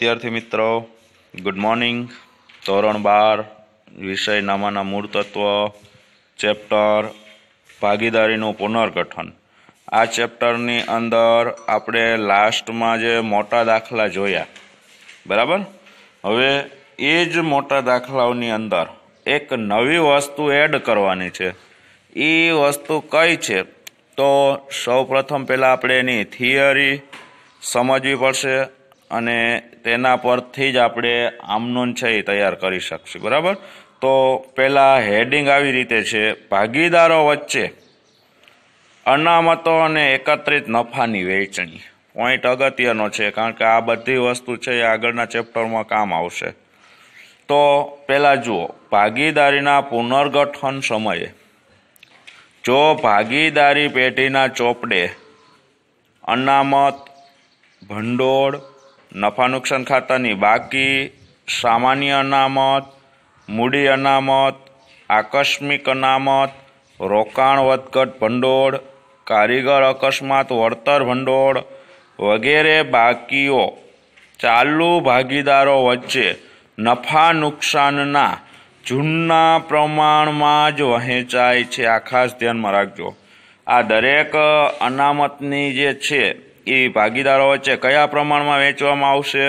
વિદ્યાર્થી મિત્રો good morning ધોરણ બાર વિષય નામાના મૂળ તત્વ ચેપ્ટર ભાગીદારીનું પુનર્ગઠન આ ચેપ્ટરની અંદર આપણે લાસ્ટમાં જે મોટા દાખલા જોયા બરાબર હવે એ જ મોટા દાખલાઓની અંદર એક નવી વસ્તુ એડ કરવાની છે એ વસ્તુ કઈ છે તો સૌપ્રથમ પહેલાં આપણે એની થિયરી સમજવી પડશે અને તેના પરથી જ આપણે આમનોન છે એ તૈયાર કરી શકશું બરાબર તો પહેલાં હેડિંગ આવી રીતે છે ભાગીદારો વચ્ચે અનામતો અને એકત્રિત નફાની વહેંચણી પોઈન્ટ અગત્યનો છે કારણ કે આ બધી વસ્તુ છે એ આગળના ચેપ્ટરમાં કામ આવશે તો પહેલાં જુઓ ભાગીદારીના પુનર્ગઠન સમયે જો ભાગીદારી પેટીના ચોપડે અનામત ભંડોળ નફા નુકસાન ખાતાની બાકી સામાન્ય અનામત મૂડી અનામત આકસ્મિક અનામત રોકાણ વધઘટ ભંડોળ કારીગર અકસ્માત વળતર ભંડોળ વગેરે બાકીઓ ચાલુ ભાગીદારો વચ્ચે નફા નુકસાનના જૂના પ્રમાણમાં જ વહેંચાય છે આ ખાસ ધ્યાનમાં રાખજો આ દરેક અનામતની જે છે એ ભાગીદારો વચ્ચે કયા પ્રમાણમાં વેચવામાં આવશે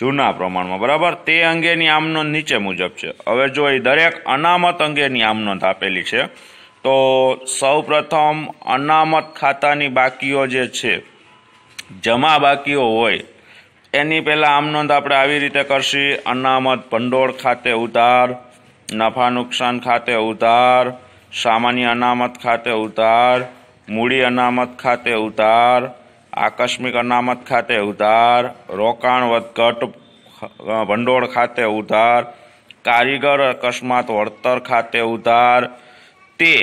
જૂના પ્રમાણમાં બરાબર તે અંગેની આમનોંધ નીચે મુજબ છે હવે જો એ દરેક અનામત અંગેની આમનોંધ આપેલી છે તો સૌ પ્રથમ અનામત ખાતાની બાકીઓ જે છે જમા બાકીઓ હોય એની પહેલાં આમનોંધ આપણે આવી રીતે કરશી અનામત ભંડોળ ખાતે ઉધાર નફા નુકસાન ખાતે ઉધાર સામાન્ય અનામત ખાતે ઉધાર મૂડી અનામત ખાતે ઉધાર આકસ્મિક અનામત ખાતે ઉધાર રોકાણ વધઘટ ભંડોળ ખાતે ઉધાર કારીગર અકસ્માત વળતર ખાતે ઉધાર તે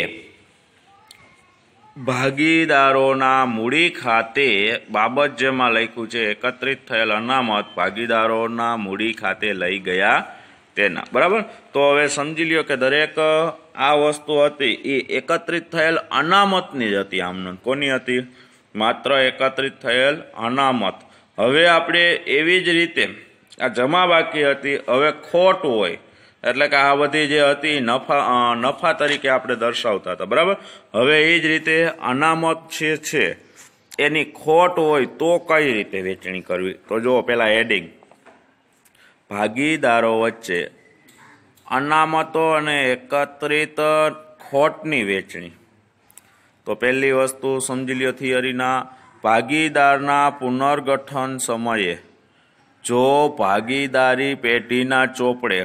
ભાગીદારોના મૂડી ખાતે બાબત જેમાં લખ્યું છે એકત્રિત થયેલ અનામત ભાગીદારોના મૂડી ખાતે લઈ ગયા તેના બરાબર તો હવે સમજી લ્યો કે દરેક આ વસ્તુ હતી એ એકત્રિત થયેલ અનામતની જ હતી આમનું કોની હતી માત્ર એકત્રિત થયેલ અનામત હવે આપણે એવી જ રીતે આ જમા બાકી હતી હવે ખોટ હોય એટલે કે આ બધી જે હતી નફા નફા તરીકે આપણે દર્શાવતા હતા બરાબર હવે એ જ રીતે અનામત જે છે એની ખોટ હોય તો કઈ રીતે વેચણી કરવી તો જુઓ પહેલાં એડિંગ ભાગીદારો વચ્ચે અનામતો અને એકત્રિત ખોટની વેચણી તો પહેલી વસ્તુ સમજી લ્યો થિયરીના ભાગીદારના પુનર્ગઠન સમયે જો ભાગીદારી પેઢીના ચોપડે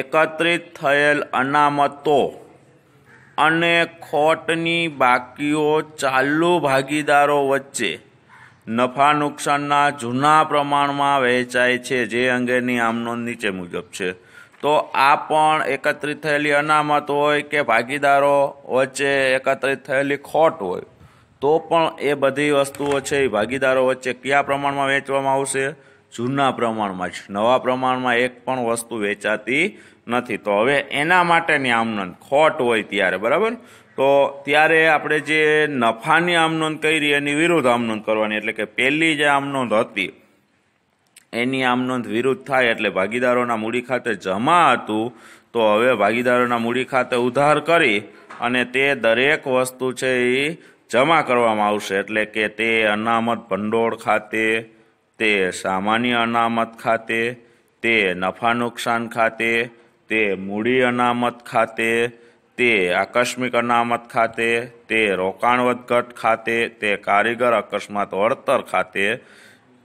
એકત્રિત થયેલ અનામતો અને ખોટની બાકીઓ ચાલુ ભાગીદારો વચ્ચે નફા નુકસાનના જૂના પ્રમાણમાં વહેંચાય છે જે અંગેની આમનોંધ નીચે મુજબ છે તો આ પણ એકત્રિત થયેલી અનામત હોય કે ભાગીદારો વચ્ચે એકત્રિત થયેલી ખોટ હોય તો પણ એ બધી વસ્તુઓ છે એ ભાગીદારો વચ્ચે કયા પ્રમાણમાં વેચવામાં આવશે જૂના પ્રમાણમાં જ નવા પ્રમાણમાં એક પણ વસ્તુ વેચાતી નથી તો હવે એના માટેની આમનંદ ખોટ હોય ત્યારે બરાબર તો ત્યારે આપણે જે નફાની આમનોંધ કરી એની વિરુદ્ધ આમનોંધ કરવાની એટલે કે પહેલી જે આમનોંધ હતી એની આમ નોંધ વિરુદ્ધ થાય એટલે ભાગીદારોના મૂડી ખાતે જમા હતું તો હવે ભાગીદારોના મૂડી ખાતે ઉધાર કરી અને તે દરેક વસ્તુ છે એ જમા કરવામાં આવશે એટલે કે તે અનામત ભંડોળ ખાતે તે સામાન્ય અનામત ખાતે તે નફા નુકસાન ખાતે તે મૂડી અનામત ખાતે તે આકસ્મિક અનામત ખાતે તે રોકાણ વધઘટ ખાતે તે કારીગર અકસ્માત વળતર ખાતે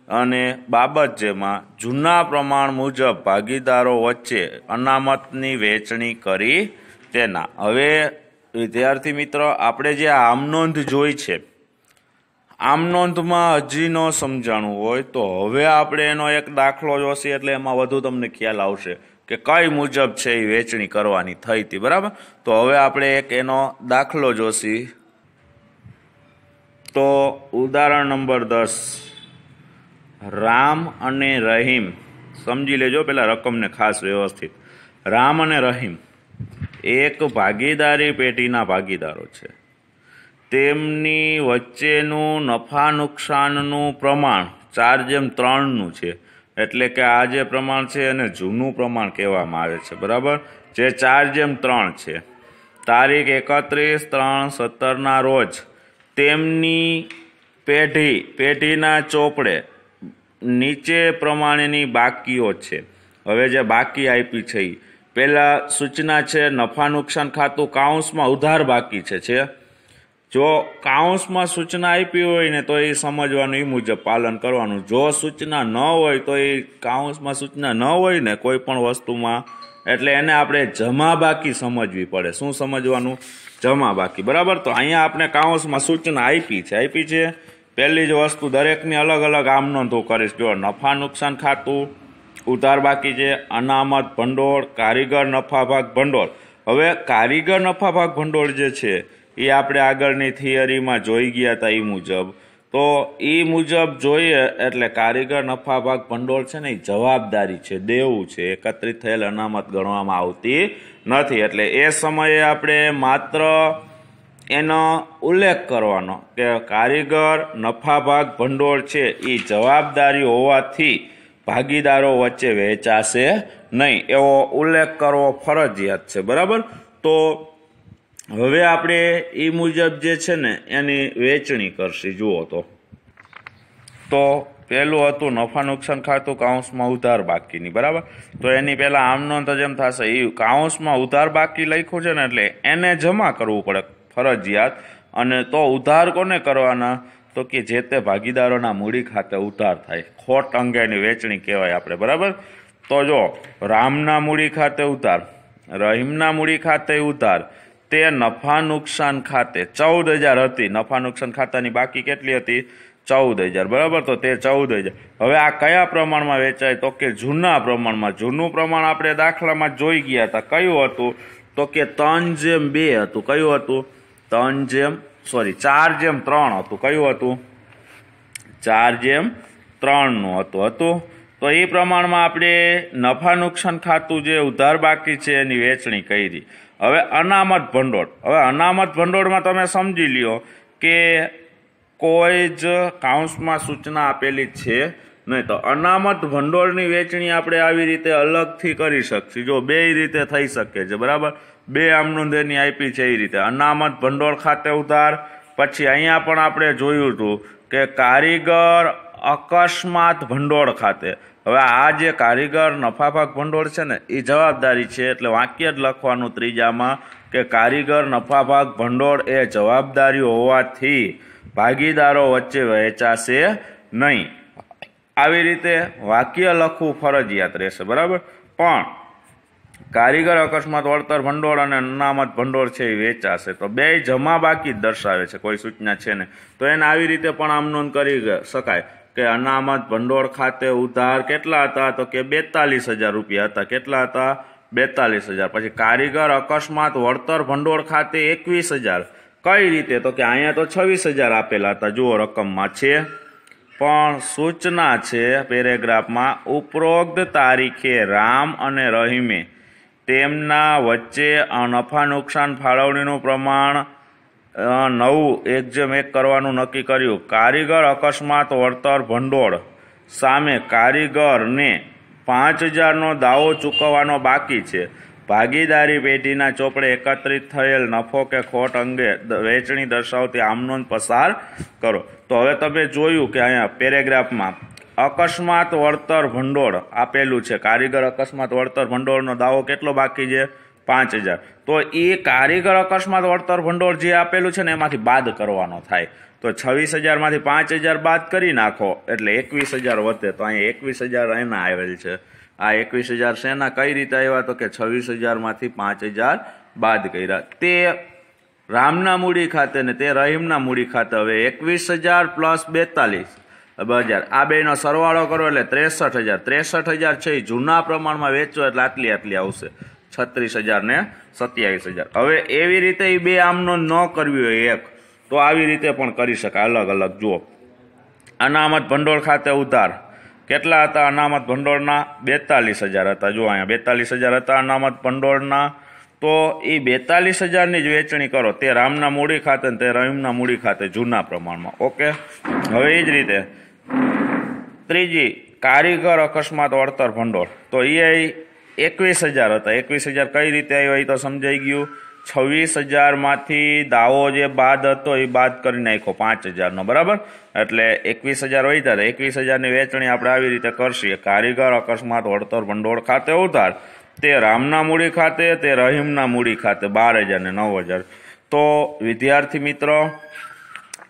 અને બાબત જેમાં જૂના પ્રમાણ મુજબ ભાગીદારો વચ્ચે અનામતની વહેંચણી કરી તેના હવે વિદ્યાર્થી મિત્ર આપણે જે આમ નોંધ જોઈ છે આમ નોંધમાં હજી ન સમજાણું હોય તો હવે આપણે એનો એક દાખલો જોશે એટલે એમાં વધુ તમને ખ્યાલ આવશે કે કઈ મુજબ છે એ વેચણી કરવાની થઈ હતી બરાબર તો હવે આપણે એક એનો દાખલો જોશી તો ઉદાહરણ નંબર દસ રામ અને રહીમ સમજી લેજો પહેલાં રકમને ખાસ વ્યવસ્થિત રામ અને રહીમ એક ભાગીદારી પેટીના ભાગીદારો છે તેમની વચ્ચેનું નફા નુકસાનનું પ્રમાણ ચાર જેમ ત્રણનું છે એટલે કે આ જે પ્રમાણ છે એને જૂનું પ્રમાણ કહેવામાં આવે છે બરાબર જે ચાર જેમ ત્રણ છે તારીખ એકત્રીસ ત્રણ સત્તરના રોજ તેમની પેઢી પેઢીના ચોપડે નીચે પ્રમાણેની બાકીઓ છે હવે જે બાકી આપી છે એ પહેલાં સૂચના છે નફા નુકસાન ખાતું કાઉન્સમાં ઉધાર બાકી છે છે જો કાઉન્સમાં સૂચના આપી હોય ને તો એ સમજવાનું એ મુજબ પાલન કરવાનું જો સૂચના ન હોય તો એ કાઉન્સમાં સૂચના ન હોય ને કોઈ પણ વસ્તુમાં એટલે એને આપણે જમા બાકી સમજવી પડે શું સમજવાનું જમા બાકી બરાબર તો અહીંયા આપણે કાઉન્સમાં સૂચના આપી છે આપી છે પહેલી જ વસ્તુ દરેકની અલગ અલગ આમ નોંધો કરીશ જો નફા નુકસાન ખાતું ઉધાર બાકી છે અનામત ભંડોળ કારીગર નફાભાગ ભંડોળ હવે કારીગર નફાભાગ ભંડોળ જે છે એ આપણે આગળની થિયરીમાં જોઈ ગયા હતા એ મુજબ તો એ મુજબ જોઈએ એટલે કારીગર નફાભાગ ભંડોળ છે ને એ જવાબદારી છે દેવું છે એકત્રિત થયેલ અનામત ગણવામાં આવતી નથી એટલે એ સમયે આપણે માત્ર એનો ઉલ્લેખ કરવાનો કે કારીગર નફાભાગ ભંડોળ છે એ જવાબદારી હોવાથી ભાગીદારો વચ્ચે વહેંચાશે નહીં એવો ઉલ્લેખ કરવો ફરજિયાત છે બરાબર તો હવે આપણે એ મુજબ જે છે ને એની વેચણી કરશી જુઓ તો તો પહેલું હતું નફા નુકસાન ખાતું કાઉન્સમાં ઉધાર બાકીની બરાબર તો એની પહેલાં આમનો તો જેમ થશે એ કાઉન્સમાં ઉધાર બાકી લખ્યું છે ને એટલે એને જમા કરવું પડે ફરજિયાત અને તો ઉધાર કોને કરવાના તો કે જે તે ભાગીદારોના મૂડી ખાતે ઉધાર થાય ખોટ અંગેની વેચણી કહેવાય આપણે બરાબર તો જો રામના મૂડી ખાતે ઉધાર રહીમના મૂડી ખાતે ઉધાર તે નફા નુકસાન ખાતે ચૌદ હજાર હતી નફા નુકસાન ખાતાની બાકી કેટલી હતી ચૌદ હજાર બરાબર તો તે ચૌદ હજાર હવે આ કયા પ્રમાણમાં વેચાય તો કે જૂના પ્રમાણમાં જૂનું પ્રમાણ આપણે દાખલામાં જોઈ ગયા હતા કયું હતું તો કે ત્રણ જેમ બે હતું કયું હતું ત્રણ જેમ સોરી ચાર જેમ ત્રણ હતું કયું હતું ચાર જેમ ત્રણનું હતું હતું તો એ પ્રમાણમાં આપણે નફા નુકસાન ખાતું જે ઉધાર બાકી છે એની વેચણી કરી હવે અનામત ભંડોળ હવે અનામત ભંડોળમાં તમે સમજી લ્યો કે કોઈ જ કાઉન્સમાં સૂચના આપેલી છે નહીં તો અનામત ભંડોળની વેચણી આપણે આવી રીતે અલગથી કરી શકીએ જો બે રીતે થઈ શકે છે બરાબર બે આમનોંધની આપી છે એ રીતે અનામત ભંડોળ ખાતે ઉધાર પછી અહીંયા પણ આપણે જોયું હતું કે કારીગર અકસ્માત ભંડોળ ખાતે હવે આ જે કારીગર નફાભાગ ભંડોળ છે ને એ જવાબદારી છે એટલે વાક્ય જ લખવાનું ત્રીજામાં કે કારીગર નફાભાગ ભંડોળ એ જવાબદારી હોવાથી ભાગીદારો વચ્ચે વહેંચાશે નહીં આવી રીતે વાક્ય લખવું ફરજિયાત રહેશે બરાબર પણ કારીગર અકસ્માત વળતર ભંડોળ અને અનામત ભંડોળ છે એ વેચાશે તો બે જમા બાકી દર્શાવે છે કોઈ સૂચના છે ને તો એને આવી રીતે પણ આમ નોંધ કરી શકાય કે અનામત ભંડોળ ખાતે ઉધાર કેટલા હતા તો કે બેતાલીસ હજાર રૂપિયા હતા કેટલા હતા બેતાલીસ હજાર પછી કારીગર અકસ્માત વળતર ભંડોળ ખાતે એકવીસ હજાર કઈ રીતે તો કે અહીંયા તો છવ્વીસ હજાર આપેલા હતા જુઓ રકમમાં છે પણ સૂચના છે પેરેગ્રાફમાં ઉપરોક્ત તારીખે રામ અને રહીમે તેમના વચ્ચે નફા નુકસાન ફાળવણીનું પ્રમાણ નવું એક જેમ એક કરવાનું નક્કી કર્યું કારીગર અકસ્માત વળતર ભંડોળ સામે કારીગરને પાંચ હજારનો દાવો ચૂકવવાનો બાકી છે ભાગીદારી પેઢીના ચોપડે એકત્રિત થયેલ નફો કે ખોટ અંગે વહેંચણી દર્શાવતી આમનોંધ પસાર કરો તો હવે તમે જોયું કે અહીંયા પેરેગ્રાફમાં અકસ્માત વળતર ભંડોળ આપેલું છે કારીગર અકસ્માત વળતર ભંડોળનો દાવો કેટલો બાકી છે પાંચ હજાર તો એ કારીગર અકસ્માત વળતર ભંડોળ જે આપેલું છે ને એમાંથી બાદ કરવાનો થાય તો છવ્વીસ હજારમાંથી પાંચ હજાર બાદ કરી નાખો એટલે એકવીસ હજાર વધે તો અહીંયા એકવીસ હજાર એના આવેલ છે આ એકવીસ હજાર શેના કઈ રીતે આવ્યા તો કે છવ્વીસ હજારમાંથી પાંચ હજાર બાદ કર્યા તે રામના મૂડી ખાતે ને તે રહીમના મૂડી ખાતે હવે એકવીસ હજાર પ્લસ બેતાલીસ હજાર આ બેનો સરવાળો કરો એટલે ત્રેસઠ હજાર ત્રેસઠ હજાર છે એ જૂના પ્રમાણમાં વેચો એટલે આટલી આટલી આવશે છત્રીસ હજાર ને સત્યાવીસ હજાર હવે એવી રીતે એ બે આમનો ન કરવી હોય એક તો આવી રીતે પણ કરી શકાય અલગ અલગ જુઓ અનામત ભંડોળ ખાતે ઉધાર કેટલા હતા અનામત ભંડોળના બેતાલીસ હજાર હતા જો અહીંયા બેતાલીસ હજાર હતા અનામત ભંડોળના તો એ બેતાલીસ હજારની જ વેચણી કરો તે રામના મૂડી ખાતે તે રહીમના મૂડી ખાતે જૂના પ્રમાણમાં ઓકે હવે એ જ રીતે ત્રીજી કારીગર અકસ્માત વળતર ભંડોળ તો એ એકવીસ હજાર હતા એકવીસ હજાર કઈ રીતે આવ્યો એ તો સમજાઈ ગયું છવ્વીસ હજારમાંથી દાવો જે બાદ હતો એ બાદ કરી નાખ્યો પાંચ હજારનો બરાબર એટલે એકવીસ હજાર હોય એકવીસ હજારની વેચણી આપણે આવી રીતે કરશીએ કારીગર અકસ્માત વળતર ભંડોળ ખાતે ઉધાર તે રામના મૂડી ખાતે તે રહીમના મૂડી ખાતે બાર હજાર ને નવ હજાર તો વિદ્યાર્થી મિત્રો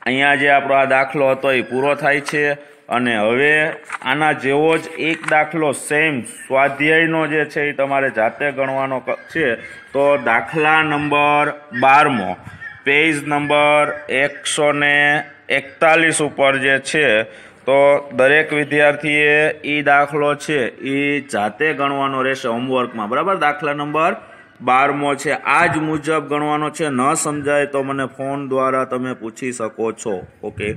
અહીંયા જે આપણો આ દાખલો હતો એ પૂરો થાય છે અને હવે આના જેવો જ એક દાખલો સેમ સ્વાધ્યાયનો જે છે એ તમારે જાતે ગણવાનો છે તો દાખલા નંબર બારમો પેજ નંબર એકસો ને એકતાલીસ ઉપર જે છે તો દરેક વિદ્યાર્થીએ એ દાખલો છે એ જાતે ગણવાનો રહેશે હોમવર્કમાં બરાબર દાખલા નંબર બારમો છે આ જ મુજબ ગણવાનો છે ન સમજાય તો મને ફોન દ્વારા તમે પૂછી શકો છો ઓકે